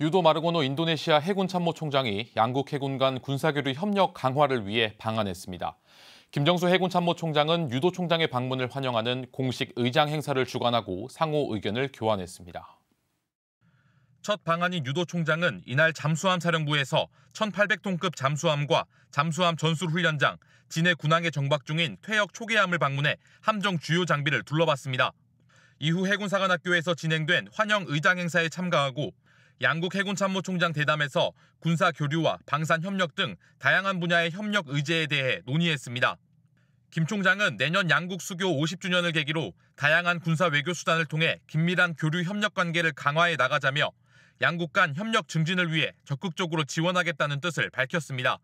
유도 마르고노 인도네시아 해군 참모총장이 양국 해군 간 군사교류 협력 강화를 위해 방한했습니다. 김정수 해군 참모총장은 유도 총장의 방문을 환영하는 공식 의장 행사를 주관하고 상호 의견을 교환했습니다. 첫 방한인 유도 총장은 이날 잠수함 사령부에서 1,800톤급 잠수함과 잠수함 전술 훈련장, 진해 군항에 정박 중인 퇴역 초계함을 방문해 함정 주요 장비를 둘러봤습니다. 이후 해군사관학교에서 진행된 환영 의장 행사에 참가하고 양국 해군 참모총장 대담에서 군사 교류와 방산 협력 등 다양한 분야의 협력 의제에 대해 논의했습니다. 김 총장은 내년 양국 수교 50주년을 계기로 다양한 군사 외교 수단을 통해 긴밀한 교류 협력 관계를 강화해 나가자며 양국 간 협력 증진을 위해 적극적으로 지원하겠다는 뜻을 밝혔습니다.